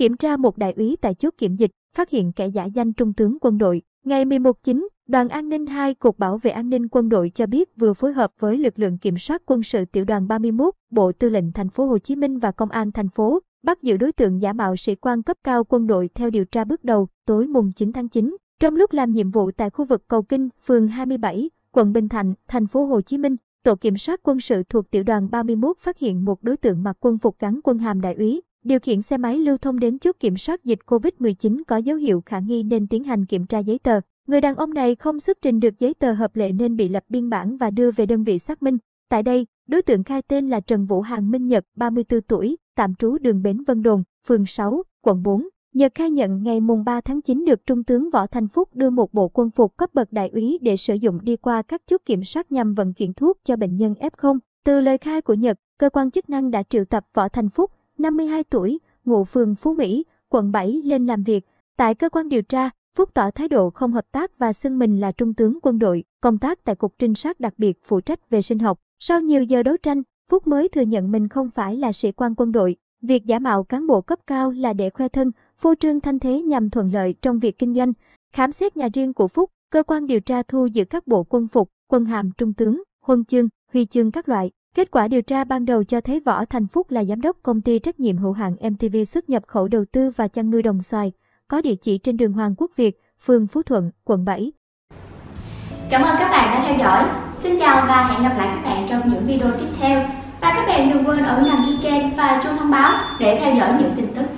Kiểm tra một đại úy tại chốt kiểm dịch, phát hiện kẻ giả danh trung tướng quân đội. Ngày 11/9, Đoàn An ninh 2 Cục Bảo vệ An ninh quân đội cho biết vừa phối hợp với lực lượng kiểm soát quân sự tiểu đoàn 31, Bộ Tư lệnh Thành phố Hồ Chí Minh và Công an thành phố bắt giữ đối tượng giả mạo sĩ quan cấp cao quân đội theo điều tra bước đầu tối mùng 9 tháng 9. Trong lúc làm nhiệm vụ tại khu vực Cầu Kinh, phường 27, quận Bình Thạnh, thành phố Hồ Chí Minh, tổ kiểm soát quân sự thuộc tiểu đoàn 31 phát hiện một đối tượng mặc quân phục gắn quân hàm đại úy, Điều khiển xe máy lưu thông đến chốt kiểm soát dịch COVID-19 có dấu hiệu khả nghi nên tiến hành kiểm tra giấy tờ. Người đàn ông này không xuất trình được giấy tờ hợp lệ nên bị lập biên bản và đưa về đơn vị xác minh. Tại đây, đối tượng khai tên là Trần Vũ Hàng Minh Nhật, 34 tuổi, tạm trú đường Bến Vân Đồn, phường 6, quận 4. Nhật khai nhận ngày mùng 3 tháng 9 được Trung tướng Võ Thành Phúc đưa một bộ quân phục cấp bậc đại úy để sử dụng đi qua các chốt kiểm soát nhằm vận chuyển thuốc cho bệnh nhân F0. Từ lời khai của Nhật, cơ quan chức năng đã triệu tập Võ Thành Phúc 52 tuổi, ngụ phường Phú Mỹ, quận 7 lên làm việc. Tại cơ quan điều tra, Phúc tỏ thái độ không hợp tác và xưng mình là trung tướng quân đội, công tác tại Cục Trinh sát đặc biệt phụ trách về sinh học. Sau nhiều giờ đấu tranh, Phúc mới thừa nhận mình không phải là sĩ quan quân đội. Việc giả mạo cán bộ cấp cao là để khoe thân, phô trương thanh thế nhằm thuận lợi trong việc kinh doanh. Khám xét nhà riêng của Phúc, cơ quan điều tra thu giữ các bộ quân phục, quân hàm trung tướng, huân chương, huy chương các loại. Kết quả điều tra ban đầu cho thấy Võ Thành Phúc là giám đốc công ty trách nhiệm hữu hạn MTV xuất nhập khẩu đầu tư và chăn nuôi đồng xoài, có địa chỉ trên đường Hoàng Quốc Việt, phường Phú Thuận, quận 7. Cảm ơn các bạn đã theo dõi. Xin chào và hẹn gặp lại các bạn trong những video tiếp theo. Và các bạn đừng quên ấn đăng ký kênh và chuông thông báo để theo dõi những tin tức